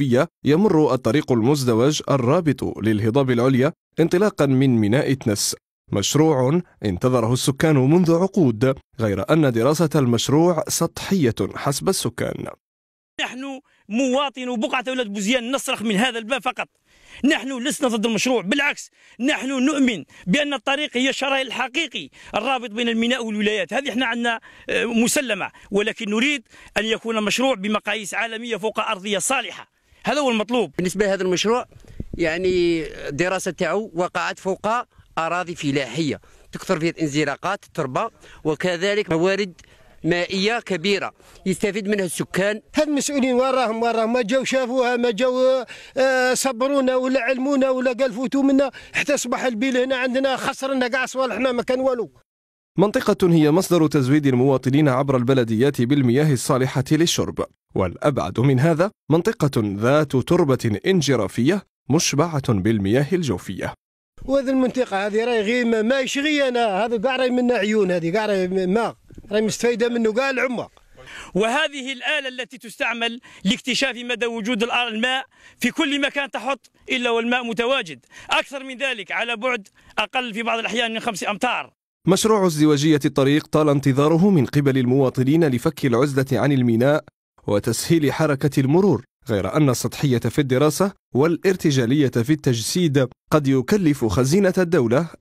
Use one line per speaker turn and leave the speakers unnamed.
الوقفية يمر الطريق المزدوج الرابط للهضاب العليا انطلاقا من ميناء تنس مشروع انتظره السكان منذ عقود غير أن دراسة المشروع سطحية حسب السكان
نحن مواطن بقعة ولد بوزيان نصرخ من هذا الباب فقط نحن لسنا ضد المشروع بالعكس نحن نؤمن بأن الطريق هي الشرعي الحقيقي الرابط بين الميناء والولايات هذه احنا عندنا آه، مسلمة ولكن نريد أن يكون مشروع بمقاييس عالمية فوق أرضية صالحة
هذا هو المطلوب بالنسبه لهذا المشروع يعني الدراسه تاعو وقعت فوق اراضي فلاحيه تكثر فيها الانزلاقات التربه وكذلك موارد
مائيه كبيره يستفيد منها السكان هاد المسؤولين وين راهم وين راهم ما جاو شافوها ما جاو آه، صبرونا ولا علمونا ولا قال فوتوا منا حتى اصبح البيل هنا عندنا خسرنا كاع صوالحنا ما كان والو
منطقة هي مصدر تزويد المواطنين عبر البلديات بالمياه الصالحة للشرب والأبعد من هذا منطقة ذات تربة انجرافية مشبعة بالمياه الجوفية
وهذه المنطقة هذه راهي غير ما يشغي أنا هذا كاع راهي منا عيون هذه كاع راهي ماء راهي مستفيدة
منه كاع العمة وهذه الآلة التي تستعمل لاكتشاف مدى وجود الماء في كل مكان تحط إلا والماء متواجد أكثر من ذلك على بعد أقل في بعض الأحيان من خمس أمتار
مشروع ازدواجية الطريق طال انتظاره من قبل المواطنين لفك العزلة عن الميناء وتسهيل حركة المرور غير أن السطحية في الدراسة والارتجالية في التجسيد قد يكلف خزينة الدولة